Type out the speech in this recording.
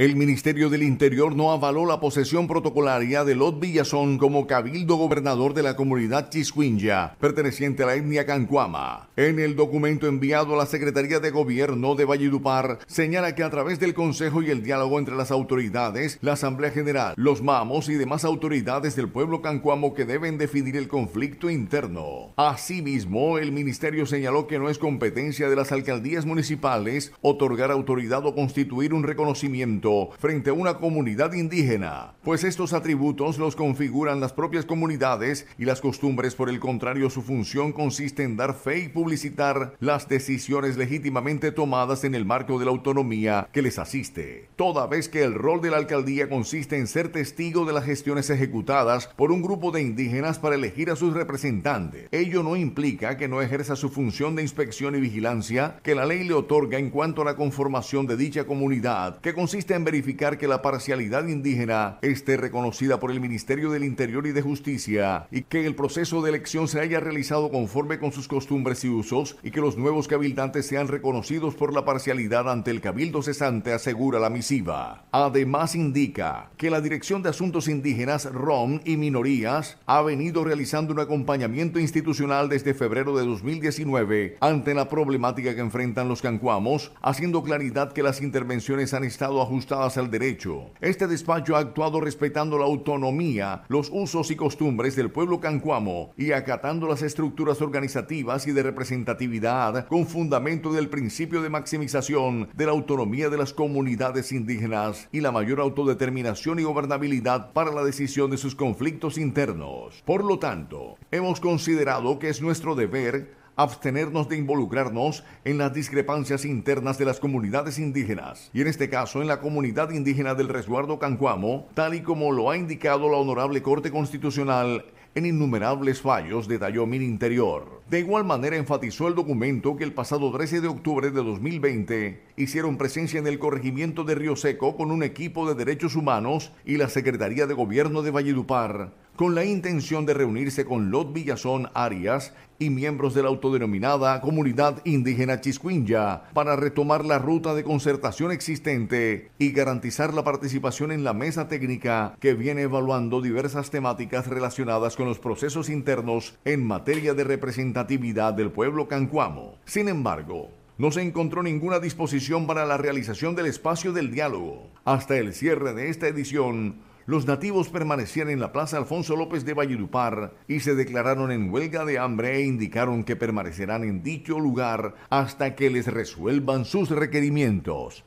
El Ministerio del Interior no avaló la posesión protocolaria de Lot Villazón como cabildo gobernador de la comunidad chisquinja, perteneciente a la etnia cancuama. En el documento enviado a la Secretaría de Gobierno de Valledupar, señala que a través del Consejo y el diálogo entre las autoridades, la Asamblea General, los mamos y demás autoridades del pueblo cancuamo que deben definir el conflicto interno. Asimismo, el Ministerio señaló que no es competencia de las alcaldías municipales otorgar autoridad o constituir un reconocimiento frente a una comunidad indígena, pues estos atributos los configuran las propias comunidades y las costumbres, por el contrario, su función consiste en dar fe y publicitar las decisiones legítimamente tomadas en el marco de la autonomía que les asiste, toda vez que el rol de la alcaldía consiste en ser testigo de las gestiones ejecutadas por un grupo de indígenas para elegir a sus representantes. Ello no implica que no ejerza su función de inspección y vigilancia que la ley le otorga en cuanto a la conformación de dicha comunidad, que consiste en verificar que la parcialidad indígena esté reconocida por el Ministerio del Interior y de Justicia y que el proceso de elección se haya realizado conforme con sus costumbres y usos y que los nuevos cabildantes sean reconocidos por la parcialidad ante el cabildo cesante, asegura la misiva. Además indica que la Dirección de Asuntos Indígenas, ROM y Minorías ha venido realizando un acompañamiento institucional desde febrero de 2019 ante la problemática que enfrentan los cancuamos, haciendo claridad que las intervenciones han estado ajustadas al derecho. Este despacho ha actuado respetando la autonomía, los usos y costumbres del pueblo cancuamo y acatando las estructuras organizativas y de representatividad con fundamento del principio de maximización de la autonomía de las comunidades indígenas y la mayor autodeterminación y gobernabilidad para la decisión de sus conflictos internos. Por lo tanto, hemos considerado que es nuestro deber abstenernos de involucrarnos en las discrepancias internas de las comunidades indígenas, y en este caso en la comunidad indígena del resguardo Cancuamo, tal y como lo ha indicado la Honorable Corte Constitucional en innumerables fallos, de Min Interior. De igual manera enfatizó el documento que el pasado 13 de octubre de 2020 hicieron presencia en el corregimiento de Río Seco con un equipo de derechos humanos y la Secretaría de Gobierno de Valledupar con la intención de reunirse con Lot Villazón Arias y miembros de la autodenominada comunidad indígena Chisquinya para retomar la ruta de concertación existente y garantizar la participación en la mesa técnica que viene evaluando diversas temáticas relacionadas con los procesos internos en materia de representatividad del pueblo cancuamo. Sin embargo, no se encontró ninguna disposición para la realización del espacio del diálogo. Hasta el cierre de esta edición, los nativos permanecían en la Plaza Alfonso López de Valledupar y se declararon en huelga de hambre e indicaron que permanecerán en dicho lugar hasta que les resuelvan sus requerimientos.